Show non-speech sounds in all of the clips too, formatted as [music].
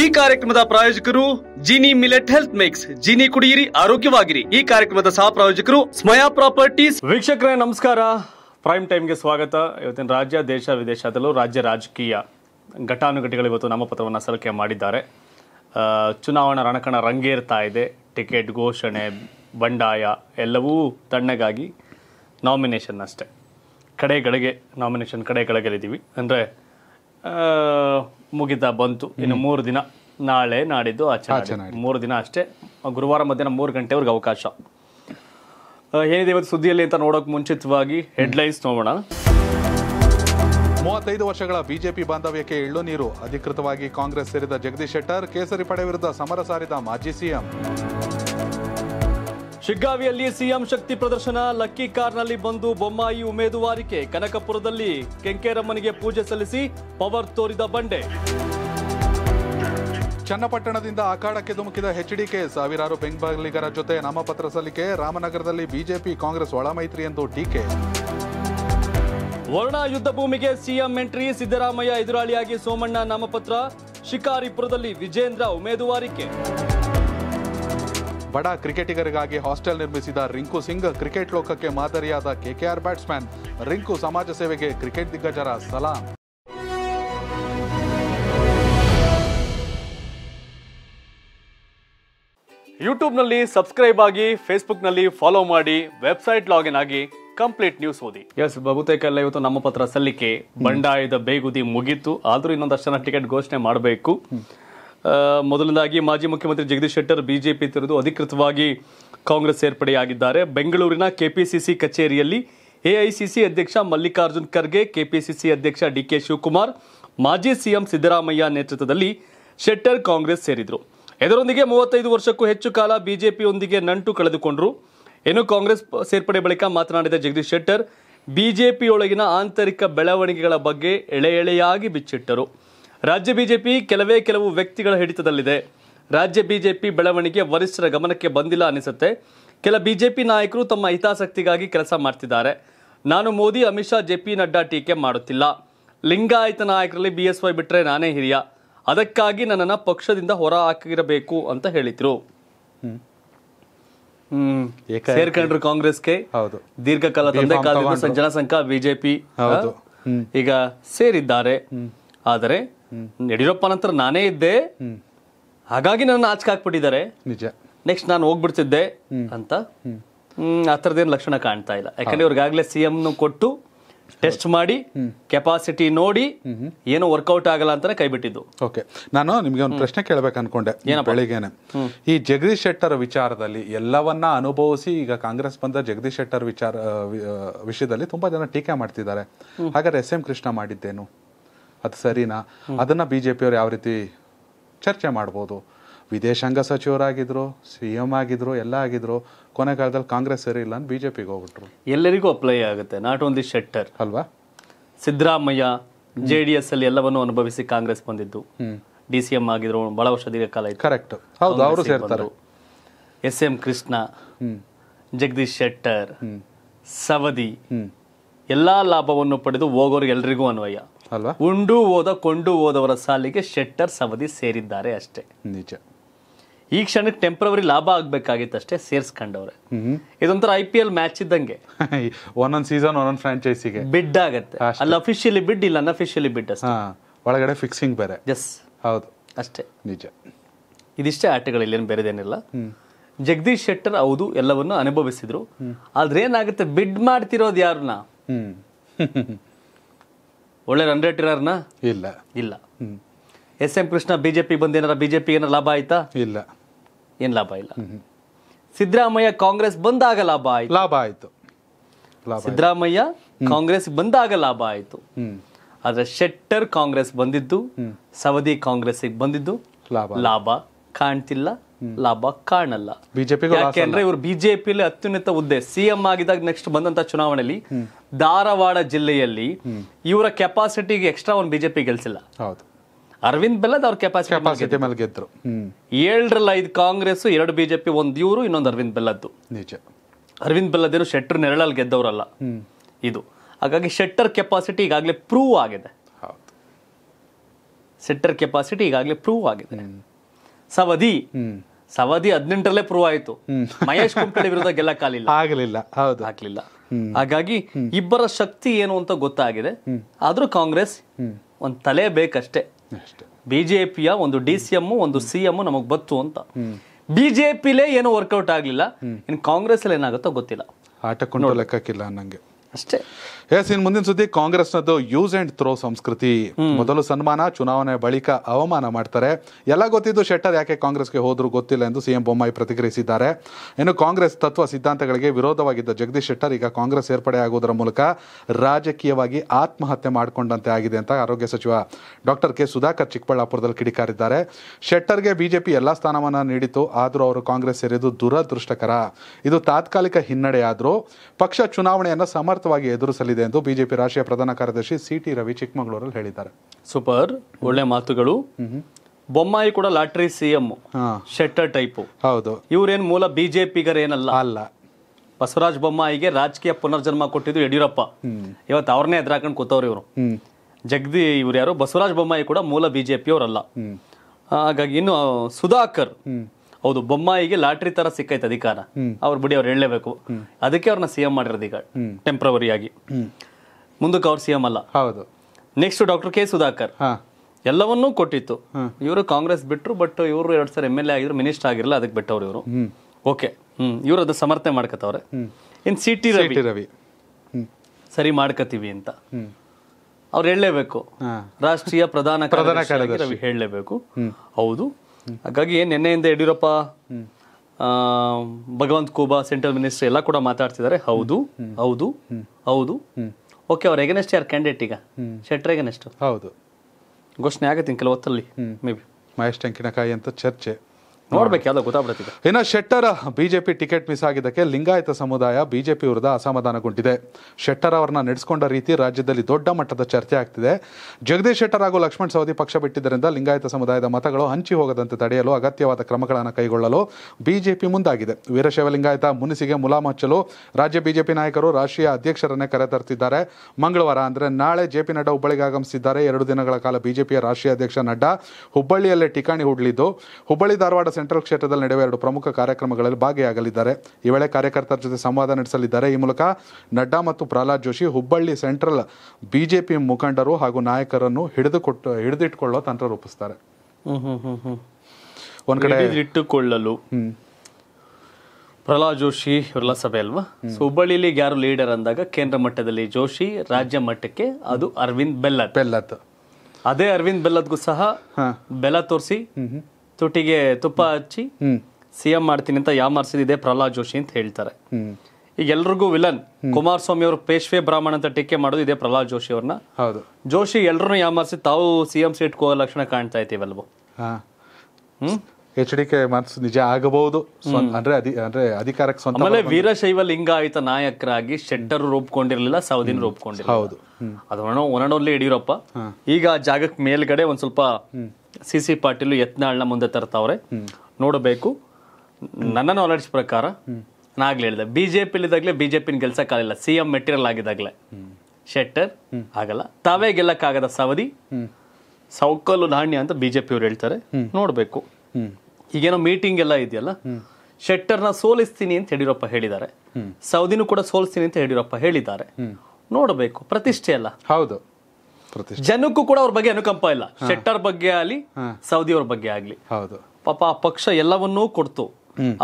ಈ ಕಾರ್ಯಕ್ರಮದ ಪ್ರಾಯೋಜಕರು Jini millet health mix Jini ಕುಡಿಯಿರಿ ಆರೋಗ್ಯವಾಗಿರಿ ಈ ಕಾರ್ಯಕ್ರಮದ ಸಹ ಪ್ರಾಯೋಜಕರು ಸ್ಮಯಾ ಪ್ರಾಪರ್ಟೀಸ್ ವೀಕ್ಷಕರೇ ನಮಸ್ಕಾರ ಪ್ರೈಮ್ ಟೈಮ್ಗೆ ಸ್ವಾಗತ ಇವತ್ತಿನ ರಾಜ್ಯ ದೇಶ ವಿದೇಶದಲ್ಲೂ ರಾಜ್ಯ ರಾಜಕೀಯ ಘಟಾನುಘಟಿಗಳು ಇವತ್ತು ನಾಮಪತ್ರವನ್ನು ಸಲಕೆ ಮಾಡಿದ್ದಾರೆ ಚುನಾವಣಾ ರಣಕಣ ರಂಗೇರ್ತಾ ಇದೆ ಟಿಕೆಟ್ ಘೋಷಣೆ ಬಂಡಾಯ ಎಲ್ಲವೂ ತಣ್ಣಗಾಗಿ ನಾಮಿನೇಷನ್ ಅಷ್ಟೆ ಕಡೆಗಳಿಗೆ ನಾಮಿನೇಷನ್ ಇದ್ದೀವಿ ಅಂದರೆ ಮುಗಿತಾ ಬಂತು ಇನ್ನು ಮೂರು ದಿನ ನಾಳೆ ನಾಡಿದ್ದು ಆಚರಣೆ ಮೂರು ದಿನ ಅಷ್ಟೇ ಗುರುವಾರ ಮಧ್ಯಾಹ್ನ ಮೂರು ಗಂಟೆವರೆಗೆ ಅವಕಾಶ ಏನಿದೆ ಇವತ್ತು ಸುದ್ದಿಯಲ್ಲಿ ಅಂತ ನೋಡೋಕೆ ಮುಂಚಿತವಾಗಿ ಹೆಡ್ಲೈನ್ಸ್ ನೋಡೋಣ ಮೂವತ್ತೈದು ವರ್ಷಗಳ ಬಿಜೆಪಿ ಬಾಂಧವ್ಯಕ್ಕೆ ಎಳ್ಳು ನೀರು ಅಧಿಕೃತವಾಗಿ ಕಾಂಗ್ರೆಸ್ ಸೇರಿದ ಜಗದೀಶ್ ಶೆಟ್ಟರ್ ಕೇಸರಿ ಪಡೆ ವಿರುದ್ಧ ಸಮರ ಸಾರಿದ ಮಾಜಿ ಸಿಎಂ ಶಿಗ್ಗಾವಿಯಲ್ಲಿ ಸಿಎಂ ಶಕ್ತಿ ಪ್ರದರ್ಶನ ಲಕ್ಕಿ ಕಾರ್ನಲ್ಲಿ ಬಂದು ಬೊಮ್ಮಾಯಿ ಉಮೇದುವಾರಿಕೆ ಕನಕಪುರದಲ್ಲಿ ಕೆಂಕೇರಮ್ಮನಿಗೆ ಪೂಜೆ ಸಲ್ಲಿಸಿ ಪವರ್ ತೋರಿದ ಬಂಡೆ ಚನ್ನಪಟ್ಟಣದಿಂದ ಅಖಾಡಕ್ಕೆ ಧುಮುಕಿದ ಎಚ್ಡಿಕೆ ಸಾವಿರಾರು ಬೆಂಬಲಿಗರ ಜೊತೆ ನಾಮಪತ್ರ ಸಲ್ಲಿಕೆ ರಾಮನಗರದಲ್ಲಿ ಬಿಜೆಪಿ ಕಾಂಗ್ರೆಸ್ ಒಳಮೈತ್ರಿ ಎಂದು ಟೀಕೆ ವರ್ಣ ಯುದ್ಧ ಭೂಮಿಗೆ ಸಿಎಂ ಎಂಟ್ರಿ ಸಿದ್ದರಾಮಯ್ಯ ಎದುರಾಳಿಯಾಗಿ ಸೋಮಣ್ಣ ನಾಮಪತ್ರ ಶಿಕಾರಿಪುರದಲ್ಲಿ ವಿಜೇಂದ್ರ ಉಮೇದುವಾರಿಕೆ ಬಡ ಕ್ರಿಕೆಟಿಗರಿಗಾಗಿ ಹಾಸ್ಟೆಲ್ ನಿರ್ಮಿಸಿದ ರಿಂಕು ಸಿಂಗ್ ಕ್ರಿಕೆಟ್ ಲೋಕಕ್ಕೆ ಮಾದರಿಯಾದ ಕೆಕೆಆರ್ ಬ್ಯಾಟ್ಸ್ಮನ್ ರಿಂಕು ಸಮಾಜ ಸೇವೆಗೆ ಕ್ರಿಕೆಟ್ ದಿಗ್ಗಜರ ಸಲಾಂ ಯೂಟ್ಯೂಬ್ನಲ್ಲಿ ಸಬ್ಸ್ಕ್ರೈಬ್ ಆಗಿ ಫೇಸ್ಬುಕ್ನಲ್ಲಿ ಫಾಲೋ ಮಾಡಿ ವೆಬ್ಸೈಟ್ ಲಾಗಿನ್ ಆಗಿ ಕಂಪ್ಲೀಟ್ ನ್ಯೂಸ್ ಓದಿ ಎಸ್ ಬಹುತೇಕ ಎಲ್ಲ ಇವತ್ತು ನಮ್ಮ ಪತ್ರ ಸಲ್ಲಿಕೆ ಬಂಡಾಯದ ಬೇಗುದಿ ಮುಗೀತು ಆದರೂ ಇನ್ನೊಂದಷ್ಟು ಜನ ಟಿಕೆಟ್ ಘೋಷಣೆ ಮಾಡಬೇಕು ಮೊದಲನೇದಾಗಿ ಮಾಜಿ ಮುಖ್ಯಮಂತ್ರಿ ಜಗದೀಶ್ ಶೆಟ್ಟರ್ ಬಿಜೆಪಿ ತೆರೆದು ಅಧಿಕೃತವಾಗಿ ಕಾಂಗ್ರೆಸ್ ಸೇರ್ಪಡೆಯಾಗಿದ್ದಾರೆ ಬೆಂಗಳೂರಿನ ಕೆಪಿಸಿಸಿ ಕಚೇರಿಯಲ್ಲಿ ಎಐಸಿಸಿ ಅಧ್ಯಕ್ಷ ಮಲ್ಲಿಕಾರ್ಜುನ್ ಖರ್ಗೆ ಕೆಪಿಸಿಸಿ ಅಧ್ಯಕ್ಷ ಡಿ ಕೆ ಶಿವಕುಮಾರ್ ಮಾಜಿ ಸಿಎಂ ಸಿದ್ದರಾಮಯ್ಯ ನೇತೃತ್ವದಲ್ಲಿ ಶೆಟ್ಟರ್ ಕಾಂಗ್ರೆಸ್ ಸೇರಿದರು ಇದರೊಂದಿಗೆ ಮೂವತ್ತೈದು ವರ್ಷಕ್ಕೂ ಹೆಚ್ಚು ಕಾಲ ಬಿಜೆಪಿಯೊಂದಿಗೆ ನಂಟು ಕಳೆದುಕೊಂಡರು ಏನು ಕಾಂಗ್ರೆಸ್ ಸೇರ್ಪಡೆ ಬಳಿಕ ಮಾತನಾಡಿದ ಜಗದೀಶ್ ಶೆಟ್ಟರ್ ಬಿಜೆಪಿಯೊಳಗಿನ ಆಂತರಿಕ ಬೆಳವಣಿಗೆಗಳ ಬಗ್ಗೆ ಎಳೆ ಎಳೆಯಾಗಿ ಬಿಚ್ಚಿಟ್ಟರು ರಾಜ್ಯ ಬಿಜೆಪಿ ಕೆಲವೇ ಕೆಲವು ವ್ಯಕ್ತಿಗಳ ಹಿಡಿತದಲ್ಲಿದೆ ರಾಜ್ಯ ಬಿಜೆಪಿ ಬೆಳವಣಿಗೆ ವರಿಷ್ಠರ ಗಮನಕ್ಕೆ ಬಂದಿಲ್ಲ ಅನಿಸುತ್ತೆ ಕೆಲ ಬಿಜೆಪಿ ನಾಯಕರು ತಮ್ಮ ಹಿತಾಸಕ್ತಿಗಾಗಿ ಕೆಲಸ ಮಾಡ್ತಿದ್ದಾರೆ ನಾನು ಮೋದಿ ಅಮಿತ್ ಶಾ ಜೆ ಪಿ ನಡ್ಡಾ ಟೀಕೆ ಮಾಡುತ್ತಿಲ್ಲ ಲಿಂಗಾಯತ ನಾಯಕರಲ್ಲಿ ಬಿ ಎಸ್ ವೈ ಬಿಟ್ಟರೆ ನಾನೇ ಹಿರಿಯ ಅದಕ್ಕಾಗಿ ನನ್ನನ್ನು ಪಕ್ಷದಿಂದ ಹೊರ ಹಾಕಿರಬೇಕು ಅಂತ ಹೇಳಿದ್ರು ಸೇರ್ಕೊಂಡ್ರು ಕಾಂಗ್ರೆಸ್ಗೆ ಹೌದು ದೀರ್ಘಕಾಲ ತಂದೆ ಕಾಲದಿಂದ ಜನಸಂಖ್ಯಾ ಬಿಜೆಪಿ ಈಗ ಸೇರಿದ್ದಾರೆ ಆದರೆ ಯಡಿಯೂರಪ್ಪ ನಂತರ ನಾನೇ ಇದ್ದೆ ಹಾಗಾಗಿ ನನ್ನ ಆಚೆ ಹಾಕ್ಬಿಟ್ಟಿದ್ದಾರೆ ನಿಜ ನೆಕ್ಸ್ಟ್ ನಾನು ಹೋಗ್ಬಿಡ್ತಿದ್ದೆ ಅಂತ ಆ ಥರದೇನು ಲಕ್ಷಣ ಕಾಣ್ತಾ ಇಲ್ಲ ಯಾಕಂದ್ರೆ ಇವ್ರಿಗಾಗಲೇ ಸಿ ಎಂ ಕೊಟ್ಟು ಟೆಸ್ಟ್ ಮಾಡಿ ಕೆಪಾಸಿಟಿ ನೋಡಿ ಏನು ವರ್ಕೌಟ್ ಆಗಲ್ಲ ಅಂತಾನೆ ಕೈ ಬಿಟ್ಟಿದ್ದು ಓಕೆ ನಾನು ನಿಮಗೆ ಒಂದು ಪ್ರಶ್ನೆ ಕೇಳಬೇಕು ಅನ್ಕೊಂಡೆ ಬೆಳಿಗ್ಗೆನೆ ಈ ಜಗದೀಶ್ ಶೆಟ್ಟರ್ ವಿಚಾರದಲ್ಲಿ ಎಲ್ಲವನ್ನ ಅನುಭವಿಸಿ ಈಗ ಕಾಂಗ್ರೆಸ್ ಬಂದ ಜಗದೀಶ್ ಶೆಟ್ಟರ್ ವಿಚಾರ ವಿಷಯದಲ್ಲಿ ತುಂಬಾ ಜನ ಟೀಕೆ ಮಾಡ್ತಿದ್ದಾರೆ ಹಾಗಾದ್ರೆ ಎಸ್ ಎಂ ಕೃಷ್ಣ ಮಾಡಿದ್ದೇನು ಅದು ಸರಿನಾ ಅದನ್ನ ಬಿ ಜೆ ಯಾವ ರೀತಿ ಚರ್ಚೆ ಮಾಡ್ಬೋದು ವಿದೇಶಾಂಗ ಸಚಿವರಾಗಿದ್ರು ಸಿ ಎಂ ಆಗಿದ್ರು ಎಲ್ಲ ಆಗಿದ್ರು ಕೊನೆ ಕಾಲದಲ್ಲಿ ಕಾಂಗ್ರೆಸ್ ಸರಿ ಇಲ್ಲ ಅಂತ ಬಿ ಜೆ ಹೋಗ್ಬಿಟ್ರು ಎಲ್ಲರಿಗೂ ಅಪ್ಲೈ ಆಗುತ್ತೆ ನಾಟ್ ಓನ್ಲಿ ಶೆಟ್ಟರ್ ಅಲ್ವಾ ಸಿದ್ದರಾಮಯ್ಯ ಜೆ ಡಿ ಎಸ್ ಅಲ್ಲಿ ಎಲ್ಲವನ್ನು ಅನುಭವಿಸಿ ಕಾಂಗ್ರೆಸ್ ಬಂದಿದ್ದು ಡಿ ಸಿ ಎಂ ಆಗಿದ್ರು ಬಹಳ ವರ್ಷ ದೀರ್ಘಕಾಲ ಇತ್ತು ಕರೆಕ್ಟ್ ಹೌದು ಅವರು ಸೇರ್ತಾರೆ ಎಸ್ ಎಂ ಕೃಷ್ಣ ಜಗದೀಶ್ ಶೆಟ್ಟರ್ ಸವದಿ ಎಲ್ಲಾ ಲಾಭವನ್ನು ಪಡೆದು ಹೋಗೋರು ಎಲ್ರಿಗೂ ಅನ್ವಯ ಅಲ್ವಾ ಉಂಡು ಓದ ಕೊಂಡು ಹೋದವರ ಸಾಲಿಗೆ ಶೆಟ್ಟರ್ ಸವದಿ ಸೇರಿದ್ದಾರೆ ಅಷ್ಟೇ ನಿಜ ಈ ಕ್ಷಣಕ್ಕೆ ಟೆಂಪ್ರವರಿ ಲಾಭ ಆಗ್ಬೇಕಾಗಿತ್ತು [laughs] ಅಷ್ಟೇ ಸೇರ್ಸ್ಕೊಂಡವ್ರೆ ಇದೊಂಥರ ಐ ಪಿ ಎಲ್ ಮ್ಯಾಚ್ ಇದ್ದಂಗೆ ಒಂದೊಂದು ಸೀಸನ್ ಒಂದೊಂದು ಫ್ರಾಂಚೈಸಿಗೆ ಬಿಡ್ ಆಗತ್ತೆ ಅಲ್ಲಿ ಅಫಿಷಿಯಲಿ ಬಿಡ್ ಇಲ್ಲ ಅನ್ಅಫಿಷಿಯಲಿ ಬಿಡ್ ಅಷ್ಟೇ ಒಳಗಡೆ ಫಿಕ್ಸಿಂಗ್ ಬೇರೆ ಎಸ್ ಹೌದು ಅಷ್ಟೇ ನಿಜ ಇದಿಷ್ಟೇ ಆಟಗಳಲ್ಲಿ ಏನು ಬೇರೆದೇನಿಲ್ಲ ಜಗದೀಶ್ ಶೆಟ್ಟರ್ ಹೌದು ಎಲ್ಲವನ್ನು ಅನುಭವಿಸಿದ್ರು ಆದ್ರೆ ಏನಾಗುತ್ತೆ ಬಿಡ್ ಮಾಡ್ತಿರೋದು ಯಾರನ್ನ [laughs] ಒಳ್ಳೆ ರನ್ ರೇಟ್ ಇರೋರ್ನ ಇಲ್ಲ ಇಲ್ಲ S M Krishna BJP J P ಬಂದೇನಾರ ಏನಾರ ಲಾಭ ಆಯ್ತಾ ಇಲ್ಲ ಏನ್ ಲಾಭ ಇಲ್ಲ ಸಿದ್ದರಾಮಯ್ಯ ಕಾಂಗ್ರೆಸ್ ಬಂದಾಗ ಲಾಭ ಆಯ್ತು ಲಾಭ ಆಯ್ತು ಸಿದ್ದರಾಮಯ್ಯ ಕಾಂಗ್ರೆಸ್ ಬಂದಾಗ ಲಾಭ ಆಯ್ತು ಆದ್ರೆ ಶೆಟ್ಟರ್ ಕಾಂಗ್ರೆಸ್ ಬಂದಿದ್ದು ಸವದಿ ಕಾಂಗ್ರೆಸ್ ಬಂದಿದ್ದು ಲಾಭ ಲಾಭ ಕಾಣ್ತಿಲ್ಲ ಲಾಭ ಕಾಣಲ್ಲ ಬಿಜೆಪಿ ಯಾಕೆಂದ್ರೆ ಇವರು ಬಿಜೆಪಿಯಲ್ಲಿ ಅತ್ಯುನ್ನತ ಹುದ್ದೆ ಸಿಎಂ ಆಗಿದಾಗ ನೆಕ್ಸ್ಟ್ ಬಂದಂತ ಚುನಾವಣೆಯಲ್ಲಿ ಧಾರವಾಡ ಜಿಲ್ಲೆಯಲ್ಲಿ ಇವರ ಕೆಪಾಸಿಟಿಗೆ ಎಕ್ಸ್ಟ್ರಾ ಒಂದು ಬಿಜೆಪಿ ಗೆಲ್ಸಿಲ್ಲ ಅರವಿಂದ್ ಬೆಲ್ಲದ್ ಅವ್ರ ಕೆಪಾಸಿಟಿ ಮೇಲೆ ಗೆದ್ರು ಏಳರಲ್ಲ ಐದು ಕಾಂಗ್ರೆಸ್ ಎರಡು ಬಿಜೆಪಿ ಒಂದ್ ಇವರು ಇನ್ನೊಂದು ಅರವಿಂದ್ ಬೆಲ್ಲದ್ದು ನಿಜ ಅರವಿಂದ್ ಬೆಲ್ಲದೇನು ಶೆಟ್ಟರ್ ನೆರಳಲ್ಲಿ ಗೆದ್ದವರಲ್ಲ ಇದು ಹಾಗಾಗಿ ಶೆಟ್ಟರ್ ಕೆಪಾಸಿಟಿ ಈಗಾಗಲೇ ಪ್ರೂವ್ ಆಗಿದೆ ಶೆಟ್ಟರ್ ಕೆಪಾಸಿಟಿ ಈಗಾಗಲೇ ಪ್ರೂವ್ ಆಗಿದೆ ಸವದಿ ಸವದಿ ಹದಿನೆಂಟರಲ್ಲೇ ಪ್ರೂವ್ ಆಯ್ತು ಮಹೇಶ್ ಕುಮಟಳ್ಳಿ ವಿರುದ್ಧ ಕಾಲಿಲ್ಲ ಆಗಲಿಲ್ಲ ಹೌದು ಹಾಕ್ಲಿಲ್ಲ ಹಾಗಾಗಿ ಇಬ್ಬರ ಶಕ್ತಿ ಏನು ಅಂತ ಗೊತ್ತಾಗಿದೆ ಆದ್ರೂ ಕಾಂಗ್ರೆಸ್ ಒಂದ್ ತಲೆ ಬೇಕಷ್ಟೇ ಬಿಜೆಪಿಯ ಒಂದು ಡಿ ಸಿ ಎಂ ಒಂದು ಸಿ ಎಂ ನಮಗ್ ಬತ್ತು ಅಂತ ಬಿಜೆಪಿಲೇ ಏನು ವರ್ಕೌಟ್ ಆಗ್ಲಿಲ್ಲ ಇನ್ನು ಕಾಂಗ್ರೆಸ್ ಅಲ್ಲಿ ಏನಾಗುತ್ತೋ ಗೊತ್ತಿಲ್ಲ ಆಟಕ್ಕೊಂಡು ಲೆಕ್ಕಕ್ಕಿಲ್ಲ ಅನ್ನಂಗೆ ಅಷ್ಟೇ ಎಸ್ ಇನ್ ಮುಂದಿನ ಸುದ್ದಿ ಕಾಂಗ್ರೆಸ್ನದ್ದು ಯೂಸ್ ಅಂಡ್ ಥ್ರೋ ಸಂಸ್ಕೃತಿ ಮೊದಲು ಸನ್ಮಾನ ಚುನಾವಣೆ ಬಳಿಕ ಅವಮಾನ ಮಾಡ್ತಾರೆ ಎಲ್ಲ ಗೊತ್ತಿದ್ದು ಶೆಟ್ಟರ್ ಯಾಕೆ ಕಾಂಗ್ರೆಸ್ಗೆ ಹೋದ್ರೂ ಗೊತ್ತಿಲ್ಲ ಎಂದು ಸಿಎಂ ಬೊಮ್ಮಾಯಿ ಪ್ರತಿಕ್ರಿಯಿಸಿದ್ದಾರೆ ಇನ್ನು ಕಾಂಗ್ರೆಸ್ ತತ್ವ ಸಿದ್ಧಾಂತಗಳಿಗೆ ವಿರೋಧವಾಗಿದ್ದ ಜಗದೀಶ್ ಶೆಟ್ಟರ್ ಈಗ ಕಾಂಗ್ರೆಸ್ ಸೇರ್ಪಡೆಯಾಗುವುದರ ಮೂಲಕ ರಾಜಕೀಯವಾಗಿ ಆತ್ಮಹತ್ಯೆ ಮಾಡಿಕೊಂಡಂತೆ ಆಗಿದೆ ಅಂತ ಆರೋಗ್ಯ ಸಚಿವ ಡಾಕ್ಟರ್ ಕೆ ಸುಧಾಕರ್ ಚಿಕ್ಕಬಳ್ಳಾಪುರದಲ್ಲಿ ಕಿಡಿಕಾರಿದ್ದಾರೆ ಶೆಟ್ಟರ್ಗೆ ಬಿಜೆಪಿ ಎಲ್ಲಾ ಸ್ಥಾನಮಾನ ನೀಡಿತು ಆದರೂ ಅವರು ಕಾಂಗ್ರೆಸ್ ಸೇರಿದ್ದು ದುರದೃಷ್ಟಕರ ಇದು ತಾತ್ಕಾಲಿಕ ಹಿನ್ನಡೆಯಾದರೂ ಪಕ್ಷ ಚುನಾವಣೆಯನ್ನು ಸಮರ್ಥವಾಗಿ ಎದುರಿಸಲಿದೆ ಇದೆ ಎಂದು ಬಿಜೆಪಿ ರಾಷ್ಟ್ರೀಯ ಪ್ರಧಾನ ಕಾರ್ಯದರ್ಶಿ ಸಿ ಟಿ ರವಿ ಚಿಕ್ಕಮಗಳೂರಲ್ಲಿ ಹೇಳಿದ್ದಾರೆ ಸೂಪರ್ ಒಳ್ಳೆ ಮಾತುಗಳು ಬೊಮ್ಮಾಯಿ ಕೂಡ ಲಾಟ್ರಿ ಸಿಎಂ ಶೆಟ್ಟರ್ ಟೈಪ್ ಹೌದು ಇವ್ರೇನ್ ಮೂಲ ಬಿಜೆಪಿಗರೇನಲ್ಲ ಅಲ್ಲ ಬಸವರಾಜ ಬೊಮ್ಮಾಯಿಗೆ ರಾಜಕೀಯ ಪುನರ್ಜನ್ಮ ಕೊಟ್ಟಿದ್ದು ಯಡಿಯೂರಪ್ಪ ಇವತ್ತು ಅವ್ರನ್ನೇ ಎದುರಾಕೊಂಡು ಕೂತವ್ರು ಇವರು ಜಗದಿ ಇವ್ರು ಯಾರು ಬಸವರಾಜ ಬೊಮ್ಮಾಯಿ ಕೂಡ ಮೂಲ ಬಿಜೆಪಿಯವರಲ್ಲ ಹಾಗಾಗಿ ಇನ್ನು ಸುಧಾಕರ್ ಹೌದು ಬೊಮ್ಮಾಯಿಗೆ ಲಾಟ್ರಿ ತರ ಸಿಕ್ಕೈತೆ ಅಧಿಕಾರ ಅವ್ರ ಬಿಡಿ ಅವ್ರು ಹೇಳಲೇಬೇಕು ಅದಕ್ಕೆ ಅವ್ರನ್ನ ಸಿ ಎಂ ಮಾಡಿರೋದು ಈಗ ಟೆಂಪ್ರವರಿ ಆಗಿ ಮುಂದಕ್ಕೆ ಅವ್ರು ಸಿ ಎಂ ಅಲ್ಲ ಹೌದು ನೆಕ್ಸ್ಟ್ ಡಾಕ್ಟರ್ ಕೆ ಸುಧಾಕರ್ ಎಲ್ಲವನ್ನೂ ಕೊಟ್ಟಿತ್ತು ಇವರು ಕಾಂಗ್ರೆಸ್ ಬಿಟ್ಟರು ಬಟ್ ಇವರು ಎರಡ್ ಸಾವಿರ ಎಮ್ ಎಲ್ ಎ ಆಗಿದ್ರು ಮಿನಿಸ್ಟರ್ ಆಗಿರಲ್ಲ ಅದಕ್ಕೆ ಬಿಟ್ಟವ್ರು ಇವರು ಓಕೆ ಹ್ಮ್ ಇವರು ಅದು ಸಮರ್ಥನೆ ಮಾಡ್ಕತ್ತವ್ರೆ ಇನ್ ಸಿ ಟಿ ರವಿ ರವಿ ಸರಿ ಮಾಡ್ಕತ್ತೀವಿ ಅಂತ ಅವ್ರು ಹೇಳಲೇಬೇಕು ರಾಷ್ಟ್ರೀಯ ಪ್ರಧಾನ ರವಿ ಹೇಳಲೇಬೇಕು ಹೌದು ಹಾಗಾಗಿ ನಿನ್ನೆಯಿಂದ ಯಡಿಯೂರಪ್ಪ ಭಗವಂತ ಕೋಬಾ ಸೆಂಟ್ರಲ್ ಮಿನಿಸ್ಟರ್ ಎಲ್ಲ ಕೂಡ ಮಾತಾಡ್ತಿದ್ದಾರೆ ಹೌದು ಹೌದು ಹೌದು ಓಕೆ ಅವ್ರ ಎಗನೆಸ್ಟ್ ಯಾರು ಕ್ಯಾಂಡಿಡೇಟ್ ಈಗ ಶೆಟ್ರ್ ಎಗನೆಸ್ಟ್ ಹೌದು ಘೋಷಣೆ ಆಗತ್ತೆ ಕೆಲವೊತ್ತಲ್ಲಿ ಹೊತ್ತಲ್ಲಿ ಮೇ ಬಿ ಮಹೇಶ್ ಟೆಂಕಿನಕಾಯಿ ಅಂತ ಚರ್ಚೆ ನೋಡ್ಬೇಕು ಯಾವ್ದೋ ಗೊತ್ತಾಗ್ಬಿಡುತ್ತೆ ಇನ್ನು ಶೆಟ್ಟರ್ ಬಿಜೆಪಿ ಟಿಕೆಟ್ ಮಿಸ್ ಆಗಿದ್ದಕ್ಕೆ ಲಿಂಗಾಯತ ಸಮುದಾಯ ಬಿಜೆಪಿ ವಿರುದ್ಧ ಅಸಮಾಧಾನಗೊಂಡಿದೆ ಶೆಟ್ಟರ್ ಅವರನ್ನ ನಡೆಸಿಕೊಂಡ ರೀತಿ ರಾಜ್ಯದಲ್ಲಿ ದೊಡ್ಡ ಮಟ್ಟದ ಚರ್ಚೆ ಆಗ್ತಿದೆ ಜಗದೀಶ್ ಶೆಟ್ಟರ್ ಹಾಗೂ ಲಕ್ಷ್ಮಣ್ ಸವದಿ ಪಕ್ಷ ಬಿಟ್ಟಿದ್ದರಿಂದ ಲಿಂಗಾಯತ ಸಮುದಾಯದ ಮತಗಳು ಹಂಚಿ ಹೋಗದಂತೆ ತಡೆಯಲು ಅಗತ್ಯವಾದ ಕ್ರಮಗಳನ್ನು ಕೈಗೊಳ್ಳಲು ಬಿಜೆಪಿ ಮುಂದಾಗಿದೆ ವೀರಶೈವ ಲಿಂಗಾಯತ ಮುನಿಸಿಗೆ ಮುಲಾಮ ಹಚ್ಚಲು ರಾಜ್ಯ ಬಿಜೆಪಿ ನಾಯಕರು ರಾಷ್ಟ್ರೀಯ ಅಧ್ಯಕ್ಷರನ್ನೇ ಕರೆತರ್ತಿದ್ದಾರೆ ಮಂಗಳವಾರ ಅಂದರೆ ನಾಳೆ ಜೆಪಿ ನಡ್ಡಾ ಹುಬ್ಬಳ್ಳಿಗೆ ಆಗಮಿಸಿದ್ದಾರೆ ಎರಡು ದಿನಗಳ ಕಾಲ ಬಿಜೆಪಿಯ ರಾಷ್ಟ್ರೀಯ ಅಧ್ಯಕ್ಷ ನಡ್ಡಾ ಹುಬ್ಬಳ್ಳಿಯಲ್ಲೇ ಠಿಕಾಣಿ ಹೂಡಲಿದ್ದು ಹುಬ್ಬಳ್ಳಿ ಧಾರವಾಡ ಸೆಂಟ್ರಲ್ ಕ್ಷೇತ್ರದಲ್ಲಿ ನಡೆಯುವ ಎರಡು ಪ್ರಮುಖ ಕಾರ್ಯಕ್ರಮಗಳಲ್ಲಿ ಭಾಗಿಯಾಗಲಿದ್ದಾರೆ ಈ ವೇಳೆ ಕಾರ್ಯಕರ್ತರ ಜೊತೆ ಸಂವಾದ ನಡೆಸಲಿದ್ದಾರೆ ಈ ಮೂಲಕ ನಡ್ಡಾ ಮತ್ತು ಪ್ರಹ್ಲಾದ್ ಜೋಶಿ ಹುಬ್ಬಳ್ಳಿ ಸೆಂಟ್ರಲ್ ಬಿಜೆಪಿ ಮುಖಂಡರು ಹಾಗೂ ನಾಯಕರನ್ನು ಹಿಡಿದುಕೊಟ್ಟು ಹಿಡಿದಿಟ್ಕೊಳ್ಳೋ ತಂತ್ರ ರೂಪಿಸ್ತಾರೆ ಒಂದ್ ಕಡೆ ಇಟ್ಟುಕೊಳ್ಳಲು ಪ್ರಹ್ಲಾದ್ ಜೋಶಿ ಇವರೆಲ್ಲ ಸಭೆ ಅಲ್ವಾ ಸೊ ಹುಬ್ಬಳ್ಳಿಲಿ ಯಾರು ಲೀಡರ್ ಅಂದಾಗ ಕೇಂದ್ರ ಮಟ್ಟದಲ್ಲಿ ಜೋಶಿ ರಾಜ್ಯ ಮಟ್ಟಕ್ಕೆ ಅದು ಅರವಿಂದ್ ಬೆಲ್ಲತ್ ಬೆಲ್ಲತ್ ಅದೇ ಅರವಿಂದ್ ಬೆಲ್ಲತ್ಗೂ ಸಹ ಬೆಲ್ಲ ತೋರಿಸಿ ತುಟಿಗೆ ತುಪ್ಪ ಹಚ್ಚಿ ಸಿ ಎಂ ಮಾಡ್ತೀನಿ ಅಂತ ಯಾಮಾರಿಸಿದೆ ಪ್ರಹ್ಲಾದ್ ಜೋಶಿ ಅಂತ ಹೇಳ್ತಾರೆ ಈಗ ಎಲ್ರಿಗೂ ವಿಲನ್ ಕುಮಾರಸ್ವಾಮಿ ಅವರು ಪೇಶ್ವೆ ಬ್ರಾಹ್ಮಣ ಅಂತ ಟೀಕೆ ಮಾಡೋದು ಇದೇ ಪ್ರಹ್ಲಾದ್ ಜೋಶಿ ಅವ್ರನ್ನ ಹೌದು ಜೋಶಿ ಯಾವ ಮರ್ಸಿ ತಾವು ಸಿ ಎಂ ಸೀಟ್ ಕೋ ಲಕ್ಷಣ ಕಾಣ್ತಾ hmm H D K marks ನಿಜ ಆಗಬಹುದು ಅಂದ್ರೆ ಅಂದ್ರೆ ಅಧಿಕಾರಕ್ಕೆ ಸ್ವಂತ ವೀರಶೈವ ಲಿಂಗಾಯಿತ ನಾಯಕರಾಗಿ ಶೆಡ್ಡರ್ ರೂಪಕೊಂಡಿರ್ಲಿಲ್ಲ ಸೌದಿನ ರೂಪಕೊಂಡಿಲ್ಲ ಹೌದು ಅದನ್ನ ಒನಡೋನ್ಲಿ ಯಡಿಯೂರಪ್ಪ ಈಗ ಜಾಗಕ್ಕೆ ಮೇಲ್ಗಡೆ ಒಂದ್ ಸ್ವಲ್ಪ ಸಿ ಸಿ ಪಾಟೀಲ್ ಯತ್ನಾಳ್ನ ಮುಂದೆ ತರ್ತಾವ್ರೆ ನೋಡಬೇಕು ನನ್ನ ನಾಲೆಡ್ಜ್ ಪ್ರಕಾರ ನಾಗ್ಲೇ ಹೇಳಿದೆ ಬಿಜೆಪಿ ಇದ್ದಾಗಲೇ ಬಿಜೆಪಿನ ಕಾಲಿಲ್ಲ ಸಿ ಎಂ ಮೆಟೀರಿಯಲ್ ಆಗಿದ್ದಾಗಲೇ ಶೆಟ್ಟರ್ ಆಗಲ್ಲ ತಾವೇ ಗೆಲ್ಲಕ್ಕಾಗದ ಸವದಿ ಸೌಕಲ್ಲು ಧಾನ್ಯ ಅಂತ ಬಿಜೆಪಿಯವ್ರು ಹೇಳ್ತಾರೆ ನೋಡಬೇಕು ಈಗೇನೋ ಮೀಟಿಂಗ್ ಎಲ್ಲ ಇದೆಯಲ್ಲ ಶೆಟ್ಟರ್ನ ಸೋಲಿಸ್ತೀನಿ ಅಂತ ಯಡಿಯೂರಪ್ಪ ಹೇಳಿದ್ದಾರೆ ಸೌದಿನೂ ಕೂಡ ಸೋಲಿಸ್ತೀನಿ ಅಂತ ಯಡಿಯೂರಪ್ಪ ಹೇಳಿದ್ದಾರೆ ನೋಡಬೇಕು ಪ್ರತಿಷ್ಠೆ ಅಲ್ಲ ಹೌದು ಜನಕ್ಕೂ ಕೂಡ ಅವ್ರ ಬಗ್ಗೆ ಅನುಕಂಪ ಇಲ್ಲ ಶೆಟ್ಟರ್ ಬಗ್ಗೆ ಆಗಲಿ ಸೌದಿ ಅವ್ರ ಬಗ್ಗೆ ಆಗ್ಲಿ ಹೌದು ಪಾಪ ಆ ಪಕ್ಷ ಎಲ್ಲವನ್ನೂ ಕೊಡ್ತು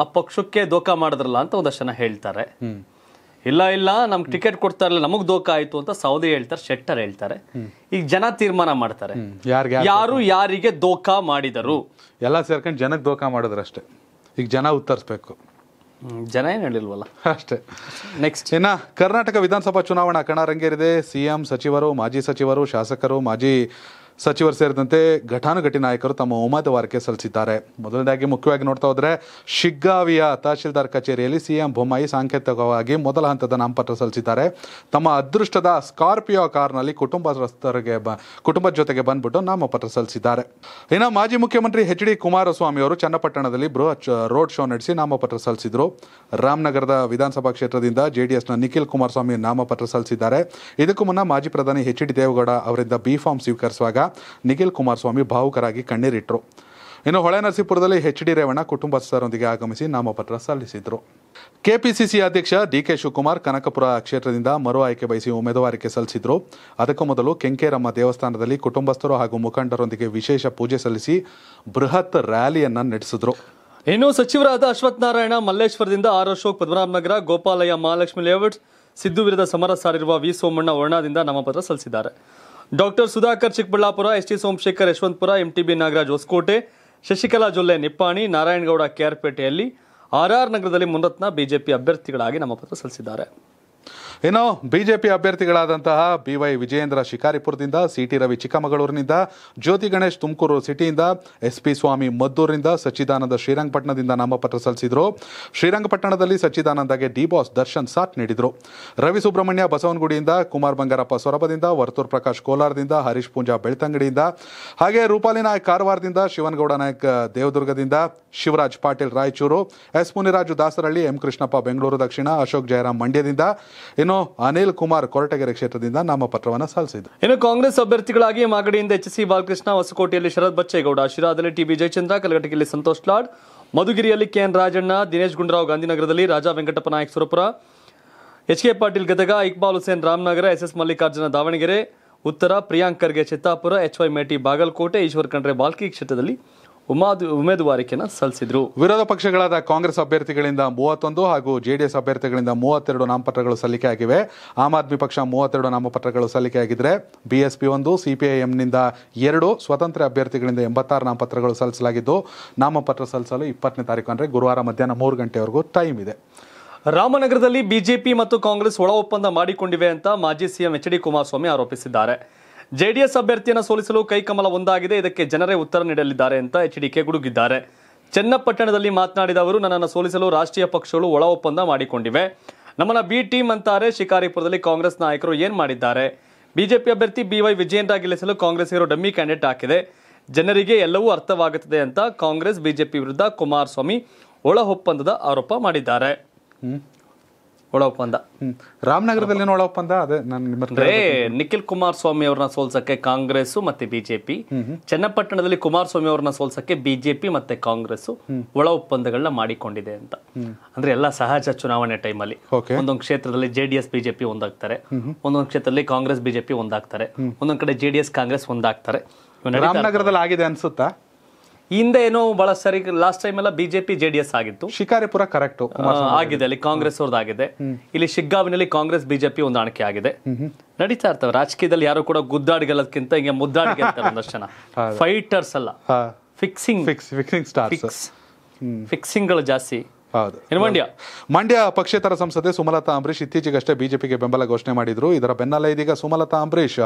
ಆ ಪಕ್ಷಕ್ಕೆ ದೋಖಾ ಮಾಡಿದ್ರಲ್ಲ ಅಂತ ಒಂದಷ್ಟು ಜನ ಹೇಳ್ತಾರೆ ಇಲ್ಲ ಇಲ್ಲ ನಮ್ಗೆ ಟಿಕೆಟ್ ಕೊಡ್ತಾ ಇರಲಿಲ್ಲ ನಮಗ್ ದೋಖ ಆಯ್ತು ಅಂತ ಸೌದೆ ಹೇಳ್ತಾರೆ ಶೆಟ್ಟರ್ ಹೇಳ್ತಾರೆ ಈಗ ಜನ ತೀರ್ಮಾನ ಮಾಡ್ತಾರೆ ಯಾರು ಯಾರಿಗೆ ದೋಖ ಮಾಡಿದರು ಎಲ್ಲ ಸೇರ್ಕೊಂಡು ಜನಕ್ಕೆ ದೋಖ ಮಾಡಿದ್ರು ಅಷ್ಟೇ ಈಗ ಜನ ಉತ್ತರಿಸ್ಬೇಕು ಜನ ಏನು ಹೇಳಿಲ್ವಲ್ಲ ಅಷ್ಟೇ ನೆಕ್ಸ್ಟ್ ಏನ ಕರ್ನಾಟಕ ವಿಧಾನಸಭಾ ಚುನಾವಣಾ ಕಣ ರಂಗೇರಿದೆ ಸಿಎಂ ಸಚಿವರು ಮಾಜಿ ಸಚಿವರು ಶಾಸಕರು ಮಾಜಿ ಸಚಿವರು ಸೇರಿದಂತೆ ಘಟಾನುಘಟಿ ನಾಯಕರು ತಮ್ಮ ವಾರಕ್ಕೆ ಸಲ್ಲಿಸಿದ್ದಾರೆ ಮೊದಲನೇದಾಗಿ ಮುಖ್ಯವಾಗಿ ನೋಡ್ತಾ ಹೋದ್ರೆ ಶಿಗ್ಗಾವಿಯ ತಹಶೀಲ್ದಾರ್ ಕಚೇರಿಯಲ್ಲಿ ಸಿಎಂ ಬೊಮ್ಮಾಯಿ ಸಾಂಕೇತಿಕವಾಗಿ ಮೊದಲ ಹಂತದ ನಾಮಪತ್ರ ಸಲ್ಲಿಸಿದ್ದಾರೆ ತಮ್ಮ ಅದೃಷ್ಟದ ಸ್ಕಾರ್ಪಿಯೋ ಕಾರ್ನಲ್ಲಿ ಕುಟುಂಬಸ್ಥರಿಗೆ ಬ ಕುಟುಂಬದ ಜೊತೆಗೆ ಬಂದ್ಬಿಟ್ಟು ನಾಮಪತ್ರ ಸಲ್ಲಿಸಿದ್ದಾರೆ ಇನ್ನು ಮಾಜಿ ಮುಖ್ಯಮಂತ್ರಿ ಎಚ್ ಡಿ ಕುಮಾರಸ್ವಾಮಿ ಅವರು ಚನ್ನಪಟ್ಟಣದಲ್ಲಿ ಬೃಹತ್ ರೋಡ್ ಶೋ ನಡೆಸಿ ನಾಮಪತ್ರ ಸಲ್ಲಿಸಿದರು ರಾಮನಗರದ ವಿಧಾನಸಭಾ ಕ್ಷೇತ್ರದಿಂದ ಜೆಡಿಎಸ್ನ ನಿಖಿಲ್ ಕುಮಾರಸ್ವಾಮಿ ನಾಮಪತ್ರ ಸಲ್ಲಿಸಿದ್ದಾರೆ ಇದಕ್ಕೂ ಮುನ್ನ ಮಾಜಿ ಪ್ರಧಾನಿ ಎಚ್ ಡಿ ದೇವೇಗೌಡ ಅವರಿಂದ ಬಿ ಫಾರ್ಮ್ ಸ್ವೀಕರಿಸುವಾಗ ನಿಖಿಲ್ ಕುಮಾರಸ್ವಾಮಿ ಭಾವುಕರಾಗಿ ಕಣ್ಣೀರಿಟ್ಟರು ಇನ್ನು ಹೊಳೆನರಸೀಪುರದಲ್ಲಿ ಎಚ್ ಡಿ ರೇವಣ್ಣ ಕುಟುಂಬಸ್ಥರೊಂದಿಗೆ ಆಗಮಿಸಿ ನಾಮಪತ್ರ ಸಲ್ಲಿಸಿದರು ಕೆಪಿಸಿಸಿ ಅಧ್ಯಕ್ಷ ಡಿಕೆ ಶಿವಕುಮಾರ್ ಕನಕಪುರ ಕ್ಷೇತ್ರದಿಂದ ಮರು ಆಯ್ಕೆ ಬಯಸಿ ಉಮೇದುವಾರಿಕೆ ಸಲ್ಲಿಸಿದರು ಅದಕ್ಕೂ ಮೊದಲು ಕೆಂಕೇರಮ್ಮ ದೇವಸ್ಥಾನದಲ್ಲಿ ಕುಟುಂಬಸ್ಥರು ಹಾಗೂ ಮುಖಂಡರೊಂದಿಗೆ ವಿಶೇಷ ಪೂಜೆ ಸಲ್ಲಿಸಿ ಬೃಹತ್ ರ್ಯಾಲಿಯನ್ನು ನಡೆಸಿದರು ಇನ್ನು ಸಚಿವರಾದ ಅಶ್ವಥ್ ನಾರಾಯಣ ಮಲ್ಲೇಶ್ವರದಿಂದ ಆರ್ ಅಶೋಕ್ ಪದ್ಮನಾಭನಗರ ಗೋಪಾಲಯ್ಯ ಮಹಾಲಕ್ಷ್ಮಿ ಲೇಔಟ್ ಸಿದ್ದು ವಿರುದ್ಧ ಸಮರ ಸಾರಿರುವ ವಿ ಸೋಮಣ್ಣ ವರ್ಣದಿಂದ ನಾಮಪತ್ರ ಸಲ್ಲಿಸಿದ್ದಾರೆ doctor Sudhakar Chikkaballapur S T Somashekar Yeshwanthpur MTB Nagaraj Hoskote Shashikala Jolle Nippani Narayana Gowda ಕೆಆರ್ಪೇಟೆಯಲ್ಲಿ ಆರ್ ನಗರದಲ್ಲಿ ಮುನ್ನತ್ನ ಬಿಜೆಪಿ ಅಭ್ಯರ್ಥಿಗಳಾಗಿ ನಾಮಪತ್ರ ಸಲ್ಲಿಸಿದ್ದಾರೆ ಇನ್ನು ಬಿಜೆಪಿ ಅಭ್ಯರ್ಥಿಗಳಾದಂತಹ ಬಿವೈ ವಿಜಯೇಂದ್ರ ಶಿಕಾರಿಪುರದಿಂದ ಸಿಟಿ ರವಿ ಚಿಕ್ಕಮಗಳೂರಿನಿಂದ ಜ್ಯೋತಿ ಗಣೇಶ್ ತುಮಕೂರು ಸಿಟಿಯಿಂದ ಎಸ್ಪಿ ಸ್ವಾಮಿ ಮದ್ದೂರಿನಿಂದ ಸಚ್ಚಿದಾನಂದ ಶ್ರೀರಂಗಪಟ್ಟಣದಿಂದ ನಾಮಪತ್ರ ಸಲ್ಲಿಸಿದರು ಶ್ರೀರಂಗಪಟ್ಟಣದಲ್ಲಿ ಸಚ್ಚಿದಾನಂದಗೆ ಡಿ ಬಾಸ್ ದರ್ಶನ್ ಸಾಥ್ ನೀಡಿದರು ರವಿ ಸುಬ್ರಹ್ಮಣ್ಯ ಬಸವನಗುಡಿಯಿಂದ ಕುಮಾರ್ ಬಂಗಾರಪ್ಪ ಸೊರಬದಿಂದ ವರ್ತೂರ್ ಪ್ರಕಾಶ್ ಕೋಲಾರದಿಂದ ಹರೀಶ್ ಪೂಂಜಾ ಬೆಳ್ತಂಗಡಿಯಿಂದ ಹಾಗೆ ರೂಪಾಲಿ ನಾಯಕ್ ಕಾರವಾರದಿಂದ ಶಿವನಗೌಡ ನಾಯಕ್ ದೇವದುರ್ಗದಿಂದ ಶಿವರಾಜ್ ಪಾಟೀಲ್ ರಾಯಚೂರು ಎಸ್ ಮುನಿರಾಜು ದಾಸರಳ್ಳಿ ಎಂ ಕೃಷ್ಣಪ್ಪ ಬೆಂಗಳೂರು ದಕ್ಷಿಣ ಅಶೋಕ್ ಜಯರಾಮ್ ಮಂಡ್ಯದಿಂದ ಏನೋ ಅನಿಲ್ ಕುಮಾರ್ ಕೊರಟಗೆರೆ ಕ್ಷೇತ್ರದಿಂದ ನಾಮಪತ್ರವನ್ನು ಸಲ್ಲಿಸಿದ್ರು ಇನ್ನು ಕಾಂಗ್ರೆಸ್ ಅಭ್ಯರ್ಥಿಗಳಾಗಿ ಮಾಗಡಿಯಿಂದ ಎಚ್ ಸಿ ಬಾಲಕೃಷ್ಣ ಹೊಸಕೋಟೆಯಲ್ಲಿ ಶರತ್ ಬಚ್ಚೇಗೌಡ ಶಿರಾದಲ್ಲಿ ಬಿ ಜಯಚಂದ್ರ ಕಲಘಟಗಿಯಲ್ಲಿ ಸಂತೋಷ್ ಲಾಡ್ ಮಧುಗಿರಿಯಲ್ಲಿ ಕೆಎನ್ ರಾಜಣ್ಣ ದಿನೇಶ್ ಗುಂಡರಾವ್ ಗಾಂಧಿನಗರದಲ್ಲಿ Raja Venkatappa Naik Surapura H K Patil Gadag Iqbal Hussain Ramanagara S S Mallikarjuna Davanagere Uttara ಪ್ರಿಯಾಂಕರ್ಗೆ ಚಿತ್ತಾಪುರ ಎಚ್ ವೈ ಮೇಟಿ ಬಾಗಲಕೋಟೆ ಈಶ್ವರ್ ಖಂಡ್ರೆ ಬಾಲ್ಕಿ ಕ್ಷೇತ್ರದಲ್ಲಿ ಉಮಾದ್ ಉಮೇದುವಾರಿಕೆಯನ್ನು ಸಲ್ಲಿಸಿದ್ರು ವಿರೋಧ ಪಕ್ಷಗಳಾದ ಕಾಂಗ್ರೆಸ್ ಅಭ್ಯರ್ಥಿಗಳಿಂದ ಮೂವತ್ತೊಂದು ಹಾಗೂ ಜೆಡಿಎಸ್ ಅಭ್ಯರ್ಥಿಗಳಿಂದ ಮೂವತ್ತೆರಡು ನಾಮಪತ್ರಗಳು ಸಲ್ಲಿಕೆಯಾಗಿವೆ ಆಮ್ ಆದ್ಮಿ ಪಕ್ಷ ಮೂವತ್ತೆರಡು ನಾಮಪತ್ರಗಳು ಸಲ್ಲಿಕೆ ಆಗಿದ್ರೆ ಬಿಎಸ್ಪಿ ಒಂದು ಸಿಪಿಐಎಂನಿಂದ ಎರಡು ಸ್ವತಂತ್ರ ಅಭ್ಯರ್ಥಿಗಳಿಂದ ಎಂಬತ್ತಾರು ನಾಮಪತ್ರಗಳು ಸಲ್ಲಿಸಲಾಗಿದ್ದು ನಾಮಪತ್ರ ಸಲ್ಲಿಸಲು ಇಪ್ಪತ್ತನೇ ತಾರೀಕು ಅಂದರೆ ಗುರುವಾರ ಮಧ್ಯಾಹ್ನ ಮೂರು ಗಂಟೆವರೆಗೂ ಟೈಮ್ ಇದೆ ರಾಮನಗರದಲ್ಲಿ ಬಿಜೆಪಿ ಮತ್ತು ಕಾಂಗ್ರೆಸ್ ಒಳ ಒಪ್ಪಂದ ಮಾಡಿಕೊಂಡಿವೆ ಅಂತ ಮಾಜಿ ಸಿಎಂ ಎಚ್ ಡಿ ಕುಮಾರಸ್ವಾಮಿ ಆರೋಪಿಸಿದ್ದಾರೆ ಜೆಡಿಎಸ್ ಅಭ್ಯರ್ಥಿಯನ್ನು ಸೋಲಿಸಲು ಕೈಕಮಲ ಒಂದಾಗಿದೆ ಇದಕ್ಕೆ ಜನರೇ ಉತ್ತರ ನೀಡಲಿದ್ದಾರೆ ಅಂತ ಎಚ್ ಡಿಕೆ ಗುಡುಗಿದ್ದಾರೆ ಚನ್ನಪಟ್ಟಣದಲ್ಲಿ ಮಾತನಾಡಿದ ಅವರು ನನ್ನನ್ನು ಸೋಲಿಸಲು ರಾಷ್ಟ್ರೀಯ ಪಕ್ಷಗಳು ಒಳ ಒಪ್ಪಂದ ಮಾಡಿಕೊಂಡಿವೆ ನಮ್ಮನ್ನ ಬಿ ಟೀಮ್ ಅಂತಾರೆ ಶಿಕಾರಿಪುರದಲ್ಲಿ ಕಾಂಗ್ರೆಸ್ ನಾಯಕರು ಏನು ಮಾಡಿದ್ದಾರೆ ಬಿಜೆಪಿ ಅಭ್ಯರ್ಥಿ ಬಿ ವೈ ವಿಜಯನ್ ಗೆಲ್ಲಿಸಲು ಇರೋ ಡಮ್ಮಿ ಕ್ಯಾಂಡಿಡೇಟ್ ಹಾಕಿದೆ ಜನರಿಗೆ ಎಲ್ಲವೂ ಅರ್ಥವಾಗುತ್ತದೆ ಅಂತ ಕಾಂಗ್ರೆಸ್ ಬಿಜೆಪಿ ವಿರುದ್ಧ ಕುಮಾರಸ್ವಾಮಿ ಒಳ ಒಪ್ಪಂದದ ಆರೋಪ ಮಾಡಿದ್ದಾರೆ ಒಳ ಒಪ್ಪಂದ ರಾಮನಗರದಲ್ಲಿ ಒಳ ಒಪ್ಪಂದ ಅದೇ ನಾನು ನಿಖಿಲ್ ಕುಮಾರಸ್ವಾಮಿ ಅವ್ರನ್ನ ಸೋಲ್ಸಕ್ಕೆ ಕಾಂಗ್ರೆಸ್ ಮತ್ತೆ ಬಿಜೆಪಿ ಚನ್ನಪಟ್ಟಣದಲ್ಲಿ ಕುಮಾರಸ್ವಾಮಿ ಅವ್ರನ್ನ ಸೋಲ್ಸಕ್ಕೆ ಬಿಜೆಪಿ ಮತ್ತೆ ಕಾಂಗ್ರೆಸ್ ಒಳ ಒಪ್ಪಂದಗಳನ್ನ ಮಾಡಿಕೊಂಡಿದೆ ಅಂತ ಅಂದ್ರೆ ಎಲ್ಲ ಸಹಜ ಚುನಾವಣೆ ಟೈಮಲ್ಲಿ ಒಂದೊಂದು ಕ್ಷೇತ್ರದಲ್ಲಿ ಜೆಡಿಎಸ್ ಬಿಜೆಪಿ ಒಂದಾಗ್ತಾರೆ ಒಂದೊಂದು ಕ್ಷೇತ್ರದಲ್ಲಿ ಕಾಂಗ್ರೆಸ್ ಬಿಜೆಪಿ ಒಂದಾಗ್ತಾರೆ ಒಂದೊಂದ್ ಕಡೆ ಜೆಡಿಎಸ್ ಕಾಂಗ್ರೆಸ್ ಒಂದಾಗ್ತಾರೆ ರಾಮನಗರದಲ್ಲಿ ಆಗಿದೆ ಅನ್ಸುತ್ತಾ ಹಿಂದೆ ಏನೋ ಬಹಳ ಸರಿ ಲಾಸ್ಟ್ ಟೈಮ್ ಎಲ್ಲ ಬಿಜೆಪಿ ಜೆಡಿಎಸ್ ಆಗಿತ್ತು ಶಿಕಾರಿಪುರ ಕರೆಕ್ಟ್ ಆಗಿದೆ ಅಲ್ಲಿ ಕಾಂಗ್ರೆಸ್ ಅವ್ರದ್ದು ಆಗಿದೆ ಇಲ್ಲಿ ಶಿಗ್ಗಾವಿನಲ್ಲಿ ಕಾಂಗ್ರೆಸ್ ಬಿಜೆಪಿ ಅಣಕೆ ಆಗಿದೆ ನಡೀತಾ ಇರ್ತವೆ ರಾಜಕೀಯದಲ್ಲಿ ಯಾರು ಕೂಡ ಗುದ್ದಾಡ್ಗೆಲ್ಲದಕ್ಕಿಂತ ಹಿಂಗೆ ಮುದ್ದಾಡಿಗೆ [laughs] ಒಂದಷ್ಟು ಜನ ಫೈಟರ್ಸ್ ಅಲ್ಲ fixing fix fixing star fix ಫಿಕ್ಸಿಂಗ್ಗಳು ಜಾಸ್ತಿ ಹೌದು ಮಂಡ್ಯ ಮಂಡ್ಯ ಪಕ್ಷೇತರ ಸಂಸದೆ ಸುಮಲತಾ ಅಂಬರೀಶ್ ಇತ್ತೀಚೆಗಷ್ಟೇ ಬಿಜೆಪಿಗೆ ಬೆಂಬಲ ಘೋಷಣೆ ಮಾಡಿದ್ರು ಇದರ ಬೆನ್ನಲ್ಲೇ ಇದೀಗ ಸುಮಲತಾ ಅಂಬರೀಶ್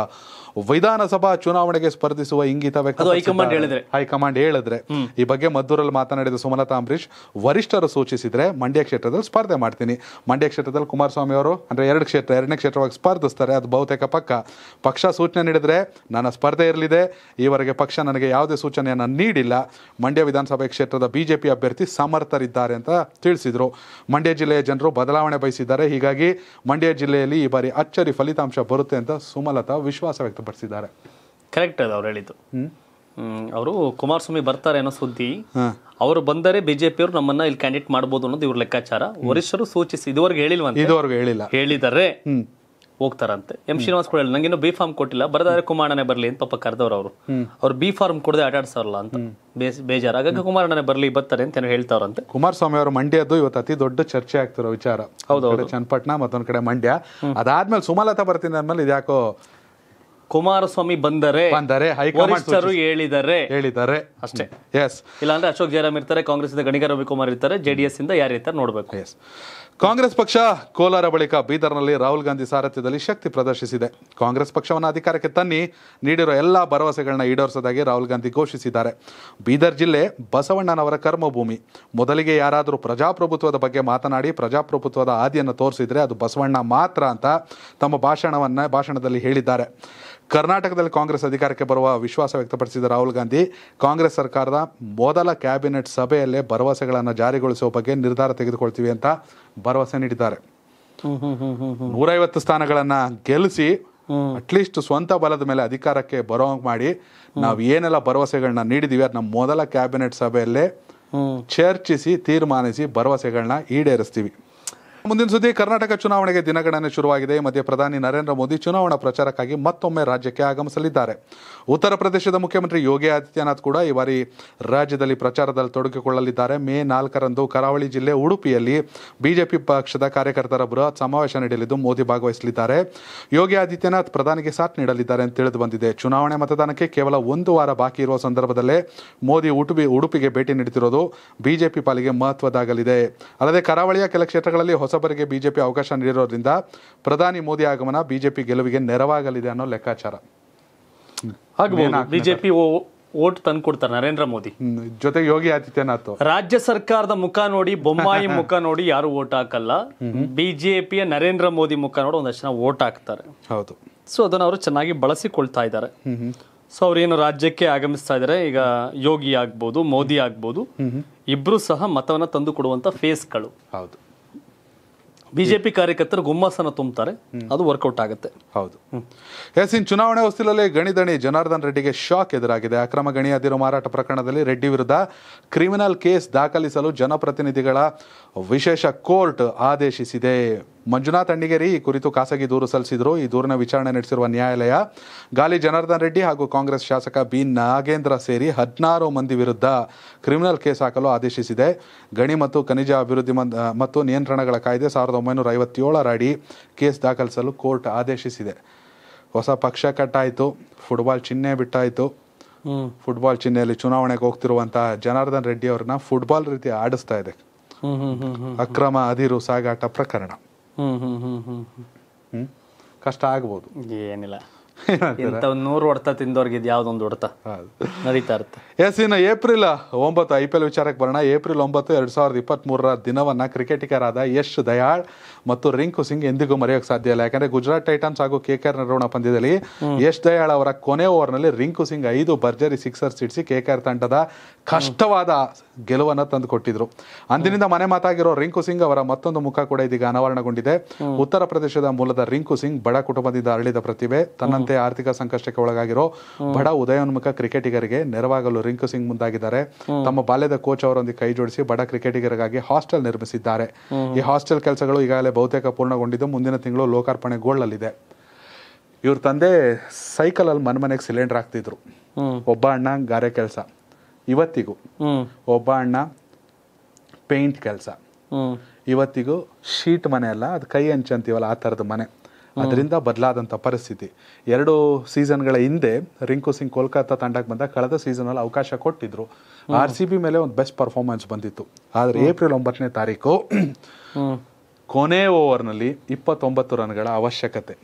ವಿಧಾನಸಭಾ ಚುನಾವಣೆಗೆ ಸ್ಪರ್ಧಿಸುವ ಇಂಗಿತ ವ್ಯಕ್ತಪಡಿಸಿದ್ದಾರೆ ಹೈಕಮಾಂಡ್ ಹೇಳಿದ್ರೆ ಈ ಬಗ್ಗೆ ಮದ್ದೂರಲ್ಲಿ ಮಾತನಾಡಿದ ಸುಮಲತಾ ಅಂಬರೀಶ್ ವರಿಷ್ಠರು ಸೂಚಿಸಿದ್ರೆ ಮಂಡ್ಯ ಕ್ಷೇತ್ರದಲ್ಲಿ ಸ್ಪರ್ಧೆ ಮಾಡ್ತೀನಿ ಮಂಡ್ಯ ಕ್ಷೇತ್ರದಲ್ಲಿ ಕುಮಾರಸ್ವಾಮಿ ಅವರು ಅಂದ್ರೆ ಎರಡು ಕ್ಷೇತ್ರ ಎರಡನೇ ಕ್ಷೇತ್ರವಾಗಿ ಸ್ಪರ್ಧಿಸ್ತಾರೆ ಅದು ಬಹುತೇಕ ಪಕ್ಕ ಪಕ್ಷ ಸೂಚನೆ ನೀಡಿದ್ರೆ ನನ್ನ ಸ್ಪರ್ಧೆ ಇರಲಿದೆ ಈವರೆಗೆ ಪಕ್ಷ ನನಗೆ ಯಾವುದೇ ಸೂಚನೆಯನ್ನು ನೀಡಿಲ್ಲ ಮಂಡ್ಯ ವಿಧಾನಸಭೆ ಕ್ಷೇತ್ರದ ಬಿಜೆಪಿ ಅಭ್ಯರ್ಥಿ ಸಮರ್ಥರಿದ್ದಾರೆ ಅಂತ ತಿಳಿಸಿದರು ಮಂಡ್ಯ ಜಿಲ್ಲೆಯ ಜನರು ಬದಲಾವಣೆ ಬಯಸಿದ್ದಾರೆ ಹೀಗಾಗಿ ಮಂಡ್ಯ ಜಿಲ್ಲೆಯಲ್ಲಿ ಈ ಬಾರಿ ಅಚ್ಚರಿ ಫಲಿತಾಂಶ ಬರುತ್ತೆ ಅಂತ ಸುಮಲತಾ ವಿಶ್ವಾಸ ವ್ಯಕ್ತಪಡಿಸಿದ್ದಾರೆ ಕರೆಕ್ಟ್ ಅದು ಅವ್ರು ಹೇಳಿದ್ದು ಅವರು ಕುಮಾರಸ್ವಾಮಿ ಬರ್ತಾರೆ ಅನ್ನೋ ಸುದ್ದಿ ಅವರು ಬಂದರೆ ಅವರು ನಮ್ಮನ್ನ ಇಲ್ಲಿ ಕ್ಯಾಂಡಿಡೇಟ್ ಮಾಡಬಹುದು ಅನ್ನೋದು ಇವ್ರ ಲೆಕ್ಕಾಚಾರ ವರಿಷ್ಠರು ಸೂಚಿಸಿ ಇದುವರೆಗೆ ಹೇಳಿಲ್ವಂತ ಇದುವರೆಗೂ ಹೇಳಿಲ್ಲ ಹೇಳಿದ್ದಾರೆ ಹೋಗ್ತಾರಂತೆ ಎಂ ಶ್ರೀನಿವಾಸ್ ಕೂಡ ನಂಗೆ ಇನ್ನು ಬಿ ಫಾರ್ಮ್ ಕೊಟ್ಟಿಲ್ಲ ಬರದಾದ್ರೆ ಕುಮಾರನೇ ಬರಲಿ ಅಂತ ಪಾಪ ಕರೆದವ್ರು ಅವರು ಅವ್ರು ಬಿ ಫಾರ್ಮ್ ಕೊಡದೆ ಆಟಾಡ್ಸಾರಲ್ಲ ಅಂತ ಬೇಜಾರ ಹಾಗಾಗಿ ಕುಮಾರಣ್ಣನೇ ಬರಲಿ ಬರ್ತಾರೆ ಅಂತ ಹೇಳ್ತಾರಂತೆ ಕುಮಾರಸ್ವಾಮಿ ಅವರು ಮಂಡ್ಯದ್ದು ಇವತ್ತು ಅತಿ ದೊಡ್ಡ ಚರ್ಚೆ ಆಗ್ತಿರೋ ವಿಚಾರ ಹೌದು ಚನ್ನಪಟ್ಟಣ ಮತ್ತೊಂದ್ ಕಡೆ ಮಂಡ್ಯ ಅದಾದ್ಮೇಲೆ ಸುಮಲತಾ ಬರ್ತೀನಿ ಅಂದ್ಮೇಲೆ ಇದ್ಯಾಕೋ ಕುಮಾರಸ್ವಾಮಿ ಬಂದರೆ ಬಂದರೆ ವರಿಷ್ಠರು ಹೇಳಿದರೆ ಹೇಳಿದ್ದಾರೆ ಅಷ್ಟೇ ಎಸ್ ಇಲ್ಲಾಂದ್ರೆ ಅಶೋಕ್ ಜಯರಾಮ್ ಇರ್ತಾರೆ ಕಾಂಗ್ರೆಸ್ ಇಂದ ಗಣಿಗ ರವಿಕುಮಾರ್ ಇರ್ತಾರೆ ಜೆಡಿಎಸ್ ಇಂದ ಯಾರು ನೋಡಬೇಕು ಎಸ್ ಕಾಂಗ್ರೆಸ್ ಪಕ್ಷ ಕೋಲಾರ ಬಳಿಕ ಬೀದರ್ನಲ್ಲಿ ರಾಹುಲ್ ಗಾಂಧಿ ಸಾರಥ್ಯದಲ್ಲಿ ಶಕ್ತಿ ಪ್ರದರ್ಶಿಸಿದೆ ಕಾಂಗ್ರೆಸ್ ಪಕ್ಷವನ್ನು ಅಧಿಕಾರಕ್ಕೆ ತನ್ನಿ ನೀಡಿರುವ ಎಲ್ಲ ಭರವಸೆಗಳನ್ನ ಈಡೇರಿಸೋದಾಗಿ ರಾಹುಲ್ ಗಾಂಧಿ ಘೋಷಿಸಿದ್ದಾರೆ ಬೀದರ್ ಜಿಲ್ಲೆ ಬಸವಣ್ಣನವರ ಕರ್ಮಭೂಮಿ ಮೊದಲಿಗೆ ಯಾರಾದರೂ ಪ್ರಜಾಪ್ರಭುತ್ವದ ಬಗ್ಗೆ ಮಾತನಾಡಿ ಪ್ರಜಾಪ್ರಭುತ್ವದ ಆದಿಯನ್ನು ತೋರಿಸಿದರೆ ಅದು ಬಸವಣ್ಣ ಮಾತ್ರ ಅಂತ ತಮ್ಮ ಭಾಷಣವನ್ನ ಭಾಷಣದಲ್ಲಿ ಹೇಳಿದ್ದಾರೆ ಕರ್ನಾಟಕದಲ್ಲಿ ಕಾಂಗ್ರೆಸ್ ಅಧಿಕಾರಕ್ಕೆ ಬರುವ ವಿಶ್ವಾಸ ವ್ಯಕ್ತಪಡಿಸಿದ ರಾಹುಲ್ ಗಾಂಧಿ ಕಾಂಗ್ರೆಸ್ ಸರ್ಕಾರದ ಮೊದಲ ಕ್ಯಾಬಿನೆಟ್ ಸಭೆಯಲ್ಲೇ ಭರವಸೆಗಳನ್ನು ಜಾರಿಗೊಳಿಸುವ ಬಗ್ಗೆ ನಿರ್ಧಾರ ತೆಗೆದುಕೊಳ್ತೀವಿ ಅಂತ ಭರವಸೆ ನೀಡಿದ್ದಾರೆ ನೂರೈವತ್ತು ಸ್ಥಾನಗಳನ್ನು ಗೆಲ್ಲಿಸಿ ಅಟ್ಲೀಸ್ಟ್ ಸ್ವಂತ ಬಲದ ಮೇಲೆ ಅಧಿಕಾರಕ್ಕೆ ಬರೋ ಮಾಡಿ ನಾವು ಏನೆಲ್ಲ ಭರವಸೆಗಳನ್ನ ನೀಡಿದೀವಿ ಅದನ್ನ ಮೊದಲ ಕ್ಯಾಬಿನೆಟ್ ಸಭೆಯಲ್ಲೇ ಚರ್ಚಿಸಿ ತೀರ್ಮಾನಿಸಿ ಭರವಸೆಗಳನ್ನ ಈಡೇರಿಸ್ತೀವಿ ಮುಂದಿನ ಸುದ್ದಿ ಕರ್ನಾಟಕ ಚುನಾವಣೆಗೆ ದಿನಗಣನೆ ಶುರುವಾಗಿದೆ ಮಧ್ಯ ಪ್ರಧಾನಿ ನರೇಂದ್ರ ಮೋದಿ ಚುನಾವಣಾ ಪ್ರಚಾರಕ್ಕಾಗಿ ಮತ್ತೊಮ್ಮೆ ರಾಜ್ಯಕ್ಕೆ ಆಗಮಿಸಲಿದ್ದಾರೆ ಉತ್ತರ ಪ್ರದೇಶದ ಮುಖ್ಯಮಂತ್ರಿ ಯೋಗಿ ಆದಿತ್ಯನಾಥ್ ಕೂಡ ಈ ಬಾರಿ ರಾಜ್ಯದಲ್ಲಿ ಪ್ರಚಾರದಲ್ಲಿ ತೊಡಗಿಕೊಳ್ಳಲಿದ್ದಾರೆ ಮೇ ನಾಲ್ಕರಂದು ಕರಾವಳಿ ಜಿಲ್ಲೆ ಉಡುಪಿಯಲ್ಲಿ ಬಿಜೆಪಿ ಪಕ್ಷದ ಕಾರ್ಯಕರ್ತರ ಬೃಹತ್ ಸಮಾವೇಶ ನಡೆಯಲಿದ್ದು ಮೋದಿ ಭಾಗವಹಿಸಲಿದ್ದಾರೆ ಯೋಗಿ ಆದಿತ್ಯನಾಥ್ ಪ್ರಧಾನಿಗೆ ಸಾಥ್ ನೀಡಲಿದ್ದಾರೆ ಅಂತ ತಿಳಿದು ಬಂದಿದೆ ಚುನಾವಣೆ ಮತದಾನಕ್ಕೆ ಕೇವಲ ಒಂದು ವಾರ ಬಾಕಿ ಇರುವ ಸಂದರ್ಭದಲ್ಲೇ ಮೋದಿ ಉಡುಪಿ ಉಡುಪಿಗೆ ಭೇಟಿ ನೀಡುತ್ತಿರುವುದು ಬಿಜೆಪಿ ಪಾಲಿಗೆ ಮಹತ್ವದಾಗಲಿದೆ ಅಲ್ಲದೆ ಕರಾವಳಿಯ ಕೆಲ ಕ್ಷೇತ್ರಗಳಲ್ಲಿ ಹೊಸ ಹೊಸಬರಿಗೆ ಬಿಜೆಪಿ ಅವಕಾಶ ನೀಡಿರೋದ್ರಿಂದ ಪ್ರಧಾನಿ ಮೋದಿ ಆಗಮನ ಬಿಜೆಪಿ ಗೆಲುವಿಗೆ ನೆರವಾಗಲಿದೆ ಅನ್ನೋ ಲೆಕ್ಕಾಚಾರ ಬಿಜೆಪಿ ಓಟ್ ತಂದ್ಕೊಡ್ತಾರೆ ನರೇಂದ್ರ ಮೋದಿ ಜೊತೆ ಯೋಗಿ ಆದಿತ್ಯನಾಥ್ ರಾಜ್ಯ ಸರ್ಕಾರದ ಮುಖ ನೋಡಿ ಬೊಮ್ಮಾಯಿ ಮುಖ ನೋಡಿ ಯಾರು ಓಟ್ ಹಾಕಲ್ಲ ಬಿಜೆಪಿಯ ನರೇಂದ್ರ ಮೋದಿ ಮುಖ ನೋಡಿ ಒಂದಷ್ಟು ಜನ ಓಟ್ ಹಾಕ್ತಾರೆ ಹೌದು ಸೊ ಅದನ್ನು ಅವರು ಚೆನ್ನಾಗಿ ಬಳಸಿಕೊಳ್ತಾ ಇದ್ದಾರೆ ಸೊ ಏನು ರಾಜ್ಯಕ್ಕೆ ಆಗಮಿಸ್ತಾ ಇದಾರೆ ಈಗ ಯೋಗಿ ಆಗ್ಬೋದು ಮೋದಿ ಆಗ್ಬೋದು ಇಬ್ರು ಸಹ ಮತವನ್ನ ತಂದು ಕೊಡುವಂತ ಫೇಸ್ಗಳು ಹೌದು ಬಿಜೆಪಿ ಕಾರ್ಯಕರ್ತರು ಗುಮ್ಮಸನ ತುಂಬುತ್ತಾರೆ ಅದು ವರ್ಕೌಟ್ ಆಗುತ್ತೆ ಹೌದು ಎಸ್ ಇನ್ ಚುನಾವಣೆ ಹೊಸ್ತಿಲಲ್ಲಿ ಗಣಿದಣಿ ಜನಾರ್ದನ್ ರೆಡ್ಡಿಗೆ ಶಾಕ್ ಎದುರಾಗಿದೆ ಅಕ್ರಮ ಗಣಿ ಅದಿರು ಮಾರಾಟ ಪ್ರಕರಣದಲ್ಲಿ ರೆಡ್ಡಿ ವಿರುದ್ಧ ಕ್ರಿಮಿನಲ್ ಕೇಸ್ ದಾಖಲಿಸಲು ಜನಪ್ರತಿನಿಧಿಗಳ ವಿಶೇಷ ಕೋರ್ಟ್ ಆದೇಶಿಸಿದೆ ಮಂಜುನಾಥ್ ಅಣ್ಣಿಗೇರಿ ಈ ಕುರಿತು ಖಾಸಗಿ ದೂರು ಸಲ್ಲಿಸಿದ್ರು ಈ ದೂರಿನ ವಿಚಾರಣೆ ನಡೆಸಿರುವ ನ್ಯಾಯಾಲಯ ಗಾಲಿ ಜನಾರ್ದನ್ ರೆಡ್ಡಿ ಹಾಗೂ ಕಾಂಗ್ರೆಸ್ ಶಾಸಕ ಬಿ ನಾಗೇಂದ್ರ ಸೇರಿ ಹದಿನಾರು ಮಂದಿ ವಿರುದ್ಧ ಕ್ರಿಮಿನಲ್ ಕೇಸ್ ಹಾಕಲು ಆದೇಶಿಸಿದೆ ಗಣಿ ಮತ್ತು ಖನಿಜ ಅಭಿವೃದ್ಧಿ ಮತ್ತು ನಿಯಂತ್ರಣಗಳ ಕಾಯ್ದೆ ಸಾವಿರದ ಒಂಬೈನೂರ ಐವತ್ತೇಳರ ಅಡಿ ಕೇಸ್ ದಾಖಲಿಸಲು ಕೋರ್ಟ್ ಆದೇಶಿಸಿದೆ ಹೊಸ ಪಕ್ಷ ಕಟ್ಟಾಯಿತು ಫುಟ್ಬಾಲ್ ಚಿಹ್ನೆ ಬಿಟ್ಟಾಯಿತು ಫುಟ್ಬಾಲ್ ಚಿಹ್ನೆಯಲ್ಲಿ ಚುನಾವಣೆಗೆ ಹೋಗ್ತಿರುವಂತಹ ಜನಾರ್ದನ್ ರೆಡ್ಡಿ ಅವ್ರನ್ನ ಫುಟ್ಬಾಲ್ ರೀತಿ ಆಡಿಸ್ತಾ ಇದೆ ಅಕ್ರಮ ಅದಿರು ಸಾಗಾಟ ಪ್ರಕರಣ ಹ್ಮ್ ಹ್ಮ್ ಹ್ಮ್ ಹ್ಮ್ ಹ್ಮ್ ಕಷ್ಟ ಆಗ್ಬೋದು ಏನಿಲ್ಲ ನೂರು ಹೊಡ್ತ ತಿಂದವ್ರಿಗೆ ಇದು ಹೊಡ್ತ ನಡೀತಾ ಇರುತ್ತೆ ಎಸ್ ಇನ್ನು ಏಪ್ರಿಲ್ ಒಂಬತ್ತು ಐ ಪಿ ಎಲ್ ವಿಚಾರಕ್ಕೆ ಬರೋಣ ಏಪ್ರಿಲ್ ಒಂಬತ್ತು ಎರಡ್ ಸಾವಿರದ ಇಪ್ಪತ್ತ್ ಮೂರರ ದಿನವನ್ನ ಕ್ರಿಕೆಟಿಗರಾದ ಯಶ್ ದಯಾಳ್ ಮತ್ತು ರಿಂಕು ಸಿಂಗ್ ಎಂದಿಗೂ ಮರೆಯೋಕೆ ಸಾಧ್ಯ ಇಲ್ಲ ಯಾಕಂದ್ರೆ ಗುಜರಾತ್ ಟೈಟನ್ಸ್ ಹಾಗೂ ಕೆ ಆರ್ ನರೋಣ ಪಂದ್ಯದಲ್ಲಿ ಯಶ್ ದಯಾಳ್ ಅವರ ಕೊನೆ ಓವರ್ನಲ್ಲಿ ರಿಂಕು ಸಿಂಗ್ ಐದು ಭರ್ಜರಿ ಸಿಕ್ಸರ್ ಸಿಡಿಸಿ ಕೆ ಆರ್ ತಂಡದ ಕಷ್ಟವಾದ ಗೆಲುವನ್ನು ತಂದು ಕೊಟ್ಟಿದ್ರು ಅಂದಿನಿಂದ ಮನೆ ಮಾತಾಗಿರೋ ರಿಂಕು ಸಿಂಗ್ ಅವರ ಮತ್ತೊಂದು ಮುಖ ಕೂಡ ಇದೀಗ ಅನಾವರಣಗೊಂಡಿದೆ ಉತ್ತರ ಪ್ರದೇಶದ ಮೂಲದ ರಿಂಕು ಸಿಂಗ್ ಬಡ ಕುಟುಂಬದಿಂದ ಅರಳಿದ ಪ್ರತಿಭೆ ತನ್ನಂತೆ ಆರ್ಥಿಕ ಸಂಕಷ್ಟಕ್ಕೆ ಒಳಗಾಗಿರೋ ಬಡ ಉದಯೋನ್ಮುಖ ಕ್ರಿಕೆಟಿಗರಿಗೆ ನೆರವಾಗಲು ರಿಂಕು ಸಿಂಗ್ ಮುಂದಾಗಿದ್ದಾರೆ ತಮ್ಮ ಬಾಲ್ಯದ ಕೋಚ್ ಅವರೊಂದಿಗೆ ಕೈ ಜೋಡಿಸಿ ಬಡ ಕ್ರಿಕೆಟಿಗರಿಗಾಗಿ ಹಾಸ್ಟೆಲ್ ನಿರ್ಮಿಸಿದ್ದಾರೆ ಈ ಹಾಸ್ಟೆಲ್ ಕೆಲಸಗಳು ಈಗಾಗಲೇ ಈಗಾಗಲೇ ಬಹುತೇಕ ಪೂರ್ಣಗೊಂಡಿದ್ದು ಮುಂದಿನ ತಿಂಗಳು ಲೋಕಾರ್ಪಣೆ ಇವ್ರ ತಂದೆ ಸೈಕಲಲ್ಲಿ ಮನೆ ಮನೆಗೆ ಸಿಲಿಂಡರ್ ಹಾಕ್ತಿದ್ರು ಒಬ್ಬ ಅಣ್ಣ ಗಾರೆ ಕೆಲಸ ಇವತ್ತಿಗೂ ಒಬ್ಬ ಅಣ್ಣ ಪೇಂಟ್ ಕೆಲಸ ಇವತ್ತಿಗೂ ಶೀಟ್ ಮನೆ ಅಲ್ಲ ಅದು ಕೈ ಅಂತೀವಲ್ಲ ಆ ಥರದ ಮನೆ ಅದರಿಂದ ಬದಲಾದಂಥ ಪರಿಸ್ಥಿತಿ ಎರಡು ಸೀಸನ್ಗಳ ಹಿಂದೆ ರಿಂಕು ಸಿಂಗ್ ಕೋಲ್ಕತ್ತಾ ತಂಡಕ್ಕೆ ಬಂದ ಕಳೆದ ಸೀಸನಲ್ಲಿ ಅವಕಾಶ ಕೊಟ್ಟಿದ್ರು ಆರ್ ಸಿ ಬಿ ಮೇಲೆ ಒಂದು ಬೆಸ್ಟ್ ಪರ್ಫಾರ್ಮೆನ್ಸ್ ಬಂದಿತ್ತು ಆದರೆ ಏಪ್ರಿಲ್ ಒಂಬತ್ತನೇ ತಾರೀಕು ಕೊನೆ ಓವರ್ನಲ್ಲಿ ಇಪ್ಪತ್ತೊಂಬತ್ತು ರನ್ಗಳ ಅವಶ್ಯಕತೆ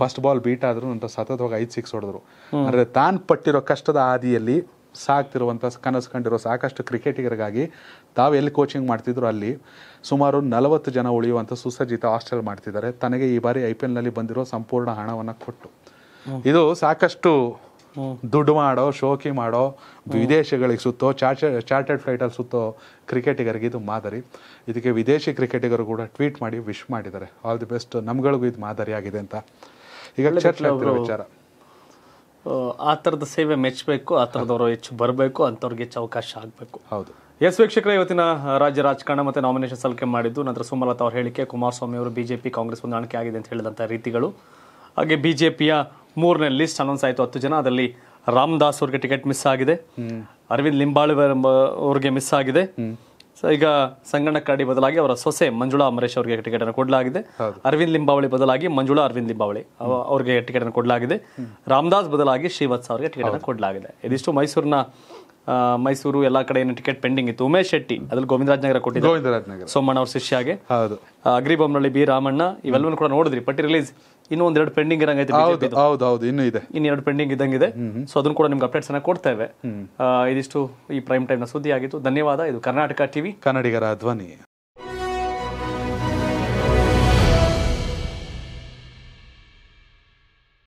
ಫಸ್ಟ್ ಬಾಲ್ ಬೀಟ್ ಆದ್ರು ನಂತರ ಸತತವಾಗಿ ಐದು ಸಿಕ್ಸ್ ಹೊಡೆದ್ರು ಅಂದ್ರೆ ತಾನು ಪಟ್ಟಿರೋ ಕಷ್ಟದ ಹಾದಿಯಲ್ಲಿ ಸಾಕ್ತಿರುವಂಥ ಕನಸು ಕಂಡಿರೋ ಸಾಕಷ್ಟು ಕ್ರಿಕೆಟಿಗರಿಗಾಗಿ ತಾವು ಎಲ್ಲಿ ಕೋಚಿಂಗ್ ಮಾಡ್ತಿದ್ರು ಅಲ್ಲಿ ಸುಮಾರು ನಲವತ್ತು ಜನ ಉಳಿಯುವಂಥ ಸುಸಜ್ಜಿತ ಹಾಸ್ಟೆಲ್ ಮಾಡ್ತಿದ್ದಾರೆ ತನಗೆ ಈ ಬಾರಿ ಐ ಪಿ ಎಲ್ನಲ್ಲಿ ಬಂದಿರೋ ಸಂಪೂರ್ಣ ಹಣವನ್ನು ಕೊಟ್ಟು ಇದು ಸಾಕಷ್ಟು ದುಡ್ಡು ಮಾಡೋ ಶೋಕಿ ಮಾಡೋ ವಿದೇಶಗಳಿಗೆ ಸುತ್ತೋ ಚಾರ್ಟ ಚಾರ್ಟೆಡ್ ಫ್ಲೈಟಲ್ಲಿ ಸುತ್ತೋ ಕ್ರಿಕೆಟಿಗರಿಗೆ ಇದು ಮಾದರಿ ಇದಕ್ಕೆ ವಿದೇಶಿ ಕ್ರಿಕೆಟಿಗರು ಕೂಡ ಟ್ವೀಟ್ ಮಾಡಿ ವಿಶ್ ಮಾಡಿದ್ದಾರೆ ಆಲ್ ದಿ ಬೆಸ್ಟ್ ನಮ್ಗಳಿಗೂ ಇದು ಮಾದರಿ ಆಗಿದೆ ಅಂತ ಈಗ ವಿಚಾರ ಆ ಥರದ ಸೇವೆ ಮೆಚ್ಚಬೇಕು ಆ ಥರದವರು ಹೆಚ್ಚು ಬರಬೇಕು ಅಂಥವ್ರಿಗೆ ಹೆಚ್ಚು ಅವಕಾಶ ಆಗಬೇಕು ಹೌದು ಎಸ್ ವೀಕ್ಷಕರ ಇವತ್ತಿನ ರಾಜ್ಯ ರಾಜಕಾರಣ ಮತ್ತು ನಾಮಿನೇಷನ್ ಸಲಕೆ ಮಾಡಿದ್ದು ನಂತರ ಸುಮಲತಾ ಅವ್ರ ಹೇಳಿಕೆ ಕುಮಾರಸ್ವಾಮಿ ಅವರು ಬಿಜೆಪಿ ಕಾಂಗ್ರೆಸ್ ಹೊಂದಾಣಿಕೆ ಆಗಿದೆ ಅಂತ ಹೇಳಿದಂಥ ರೀತಿಗಳು ಹಾಗೆ ಬಿಜೆಪಿಯ ಮೂರನೇ ಲಿಸ್ಟ್ ಅನೌನ್ಸ್ ಆಯಿತು ಹತ್ತು ಜನ ಅದರಲ್ಲಿ ರಾಮದಾಸ್ ಅವ್ರಿಗೆ ಟಿಕೆಟ್ ಮಿಸ್ ಆಗಿದೆ ಅರವಿಂದ್ ಲಿಂಬಾಳಿ ಅವ್ರಿಗೆ ಮಿಸ್ ಆಗಿದೆ ಈಗ ಸಂಗಣ್ಣ ಕರಡಿ ಬದಲಾಗಿ ಅವರ ಸೊಸೆ ಮಂಜುಳಾ ಅಮರೇಶ್ ಅವರಿಗೆ ಟಿಕೆಟ್ ಅನ್ನು ಕೊಡಲಾಗಿದೆ ಅರವಿಂದ್ ಲಿಂಬಾವಳಿ ಬದಲಾಗಿ ಮಂಜುಳಾ ಅರವಿಂದ್ ಲಿಂಬಾವಳಿ ಅವರಿಗೆ ಟಿಕೆಟ್ ಅನ್ನು ಕೊಡಲಾಗಿದೆ ರಾಮದಾಸ್ ಬದಲಾಗಿ ಶ್ರೀವತ್ಸ ಅವರಿಗೆ ಟಿಕೆಟ್ ಅನ್ನು ಕೊಡಲಾಗಿದೆ ಇದಿಷ್ಟು ಮೈಸೂರಿನ ಮೈಸೂರು ಎಲ್ಲ ಕಡೆ ಏನು ಟಿಕೆಟ್ ಪೆಂಡಿಂಗ್ ಇತ್ತು ಉಮೇಶ್ ಶೆಟ್ಟಿ ಅದ್ರಲ್ಲಿ ಗೋವಿಂದರಾಜನಗರ ಕೊಟ್ಟಿದ್ದಾರೆ ಸೋಮಣ್ಣ ಅವ್ರ ಶಿಷ್ಯಾಗೆ ಅಗ್ರಿ ಬಿ ರಾಮಣ್ಣ ಇವೆಲ್ಲವನ್ನು ಕೂಡ ನೋಡಿದ್ರಿ ಪಟ್ಟಿ ರಿಲೀಸ್ ಇನ್ನೂ ಒಂದೆರಡು ಪೆಂಡಿಂಗ್ ಇರಂಗೈತೆ ಹೌದು ಹೌದು ಹೌದು ಇನ್ನೂ ಇದೆ ಇನ್ನು ಎರಡು ಪೆಂಡಿಂಗ್ ಇದ್ದಂಗಿದೆ ಸೊ ಅದನ್ನು ಕೂಡ ನಿಮ್ಗೆ ಅಪ್ಡೇಟ್ಸ್ ಅನ್ನ ಕೊಡ್ತೇವೆ ಇದಿಷ್ಟು ಈ ಪ್ರೈಮ್ ಟೈಮ್ ನ ಸುದ್ದಿ ಆಗಿತ್ತು ಧನ್ಯವಾದ ಇದು ಕರ್ನಾಟಕ ಟಿವಿ ಕನ್ನಡಿಗರ ಧ್ವನಿ